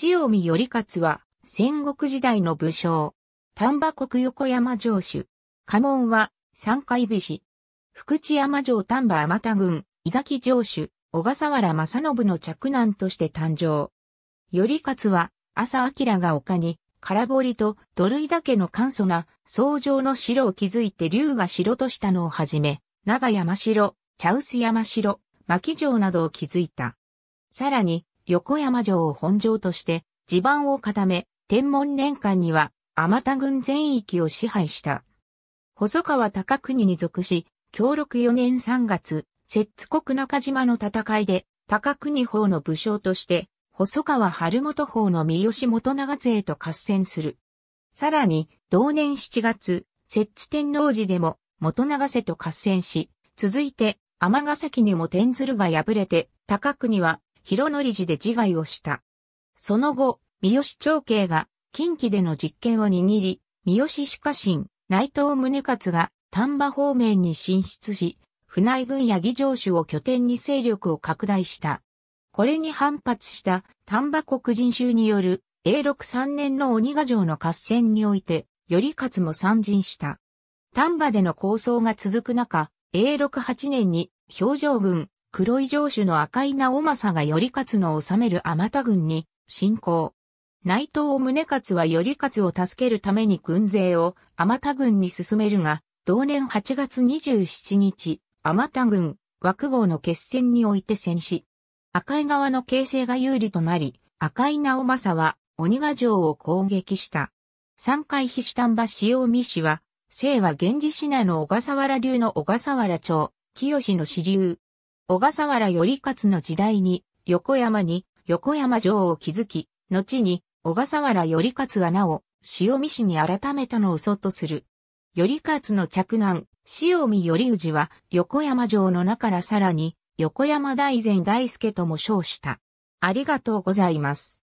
塩見頼勝は、戦国時代の武将。丹波国横山城主。家紋は、三海美士。福知山城丹波天田郡、伊崎城主、小笠原正信の着難として誕生。頼勝は、朝明が丘に、空堀と土塁だけの簡素な、草上の城を築いて竜が城としたのをはじめ、長山城、茶臼山城、牧城などを築いた。さらに、横山城を本城として地盤を固め、天文年間には、天田郡全域を支配した。細川高国に属し、協力4年3月、摂津国中島の戦いで、高国法の武将として、細川春元法の三好元長勢と合戦する。さらに、同年7月、摂津天皇寺でも元長瀬と合戦し、続いて、天ヶ崎にも天鶴が敗れて、高国は広則寺で自害をした。その後、三好長慶が近畿での実権を握り、三好鹿神・臣、内藤宗勝が丹波方面に進出し、船井軍や議城主を拠点に勢力を拡大した。これに反発した丹波国人衆による永禄3年の鬼ヶ城の合戦において、頼勝も参陣した。丹波での構想が続く中、永禄8年に、表情軍、黒い城主の赤井直政が頼勝の治める天田軍に侵攻。内藤宗勝は頼勝を助けるために軍勢を天田軍に進めるが、同年8月27日、天田軍、枠号の決戦において戦死。赤井側の形勢が有利となり、赤井直政は鬼ヶ城を攻撃した。三回飛士丹場塩見氏は、姓は源氏内の小笠原流の小笠原町、清の支流、小笠原頼勝の時代に、横山に横山城を築き、後に小笠原頼勝はなお、塩見氏に改めたのを祖とする。頼勝の嫡男、塩見頼氏は横山城の中からさらに横山大前大輔とも称した。ありがとうございます。